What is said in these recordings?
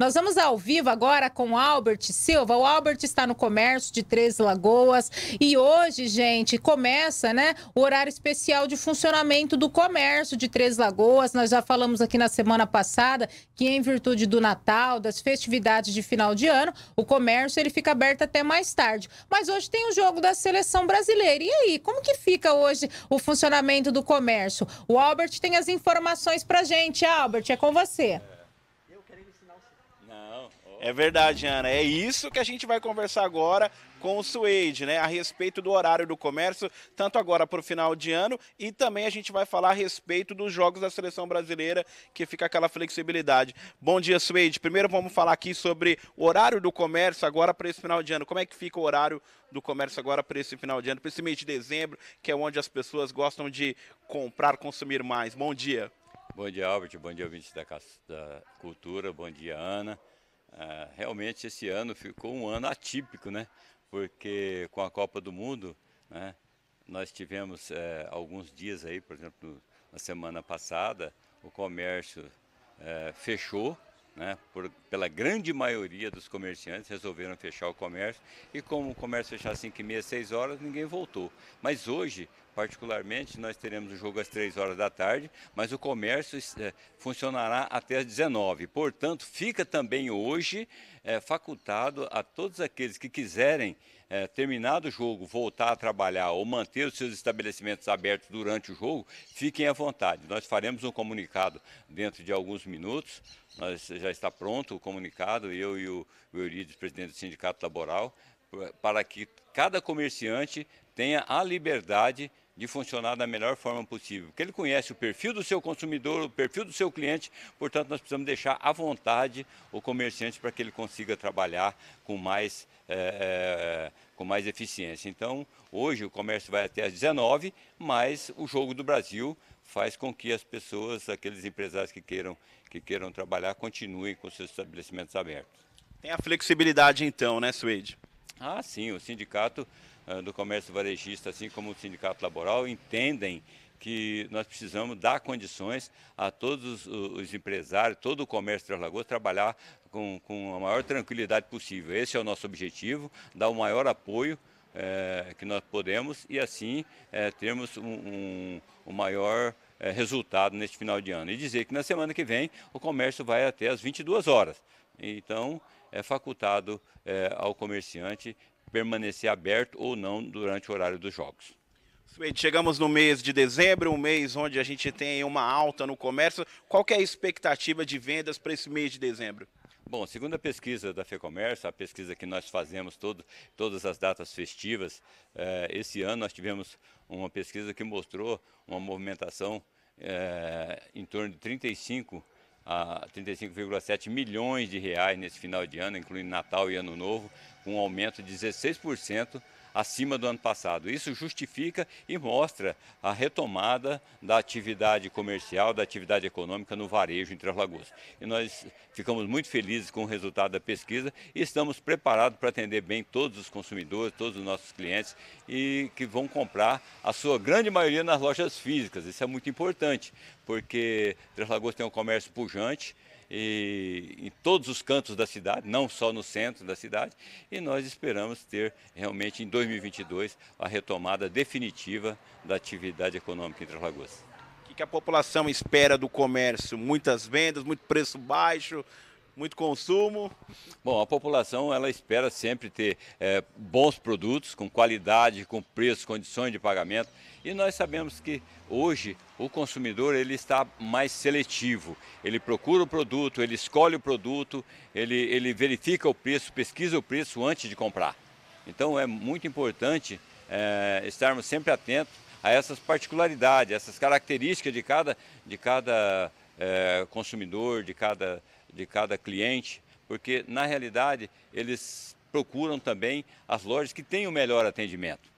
Nós vamos ao vivo agora com Albert Silva. O Albert está no comércio de Três Lagoas e hoje, gente, começa, né, o horário especial de funcionamento do comércio de Três Lagoas. Nós já falamos aqui na semana passada que em virtude do Natal, das festividades de final de ano, o comércio ele fica aberto até mais tarde. Mas hoje tem o jogo da seleção brasileira. E aí, como que fica hoje o funcionamento do comércio? O Albert tem as informações pra gente. Albert, é com você. Não. Oh. É verdade, Ana. É isso que a gente vai conversar agora com o Suede, né? A respeito do horário do comércio, tanto agora para o final de ano, e também a gente vai falar a respeito dos jogos da seleção brasileira, que fica aquela flexibilidade. Bom dia, Suede. Primeiro vamos falar aqui sobre o horário do comércio agora para esse final de ano. Como é que fica o horário do comércio agora para esse final de ano, para esse mês de dezembro, que é onde as pessoas gostam de comprar, consumir mais? Bom dia. Bom dia, Albert. Bom dia, ouvintes da, da Cultura. Bom dia, Ana. Ah, realmente, esse ano ficou um ano atípico, né? Porque com a Copa do Mundo, né? Nós tivemos é, alguns dias aí, por exemplo, na semana passada, o comércio é, fechou, né, por, pela grande maioria dos comerciantes resolveram fechar o comércio e como o comércio fechava 5 e meia, 6 horas, ninguém voltou. Mas hoje Particularmente, nós teremos o jogo às 3 horas da tarde, mas o comércio eh, funcionará até às 19. Portanto, fica também hoje é, facultado a todos aqueles que quiserem, é, terminado o jogo, voltar a trabalhar ou manter os seus estabelecimentos abertos durante o jogo, fiquem à vontade. Nós faremos um comunicado dentro de alguns minutos. Nós, já está pronto o comunicado, eu e o, o presidente do Sindicato Laboral, para que cada comerciante tenha a liberdade de funcionar da melhor forma possível. Porque ele conhece o perfil do seu consumidor, o perfil do seu cliente, portanto, nós precisamos deixar à vontade o comerciante para que ele consiga trabalhar com mais, é, com mais eficiência. Então, hoje o comércio vai até às 19, mas o Jogo do Brasil faz com que as pessoas, aqueles empresários que queiram, que queiram trabalhar, continuem com seus estabelecimentos abertos. Tem a flexibilidade então, né, Suede? Ah, sim, o sindicato ah, do comércio varejista, assim como o sindicato laboral, entendem que nós precisamos dar condições a todos os empresários, todo o comércio de Lagoas trabalhar com, com a maior tranquilidade possível. Esse é o nosso objetivo, dar o maior apoio é, que nós podemos e assim é, termos um, um, um maior é, resultado neste final de ano. E dizer que na semana que vem o comércio vai até as 22 horas. Então, é facultado ao comerciante permanecer aberto ou não durante o horário dos jogos. chegamos no mês de dezembro, um mês onde a gente tem uma alta no comércio. Qual é a expectativa de vendas para esse mês de dezembro? Bom, segundo a pesquisa da FEComércio, a pesquisa que nós fazemos todo, todas as datas festivas, eh, esse ano nós tivemos uma pesquisa que mostrou uma movimentação eh, em torno de 35 a 35,7 milhões de reais nesse final de ano, incluindo Natal e Ano Novo, com um aumento de 16% acima do ano passado. Isso justifica e mostra a retomada da atividade comercial, da atividade econômica no varejo em Três Lagoas. E nós ficamos muito felizes com o resultado da pesquisa e estamos preparados para atender bem todos os consumidores, todos os nossos clientes e que vão comprar a sua grande maioria nas lojas físicas. Isso é muito importante, porque Três Lagoas tem um comércio pujante e, em todos os cantos da cidade, não só no centro da cidade, e nós esperamos ter realmente em 2022 a retomada definitiva da atividade econômica em Três Lagoas. O que a população espera do comércio? Muitas vendas, muito preço baixo, muito consumo? Bom, a população ela espera sempre ter é, bons produtos, com qualidade, com preço, condições de pagamento. E nós sabemos que hoje o consumidor ele está mais seletivo. Ele procura o produto, ele escolhe o produto, ele, ele verifica o preço, pesquisa o preço antes de comprar. Então é muito importante é, estarmos sempre atentos a essas particularidades, essas características de cada, de cada é, consumidor, de cada de cada cliente, porque na realidade eles procuram também as lojas que têm o melhor atendimento.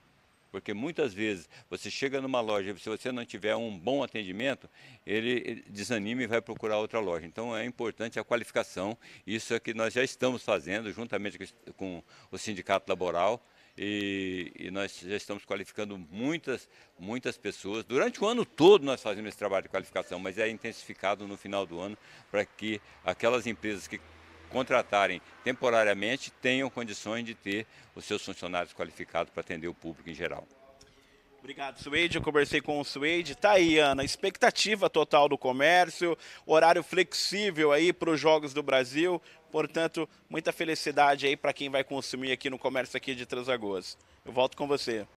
Porque muitas vezes você chega numa loja e se você não tiver um bom atendimento, ele desanima e vai procurar outra loja. Então é importante a qualificação, isso é que nós já estamos fazendo juntamente com o Sindicato Laboral, e, e, nós já estamos qualificando muitas, muitas pessoas. Durante o ano todo nós fazemos esse trabalho de qualificação, mas é intensificado no final do ano para que aquelas empresas que contratarem temporariamente tenham condições de ter os seus funcionários qualificados para atender o público em geral. Obrigado, Suede. Eu conversei com o Suede. Tá aí, Ana. Expectativa total do comércio, horário flexível aí para os Jogos do Brasil. Portanto, muita felicidade aí para quem vai consumir aqui no comércio aqui de Transagoas. Eu volto com você.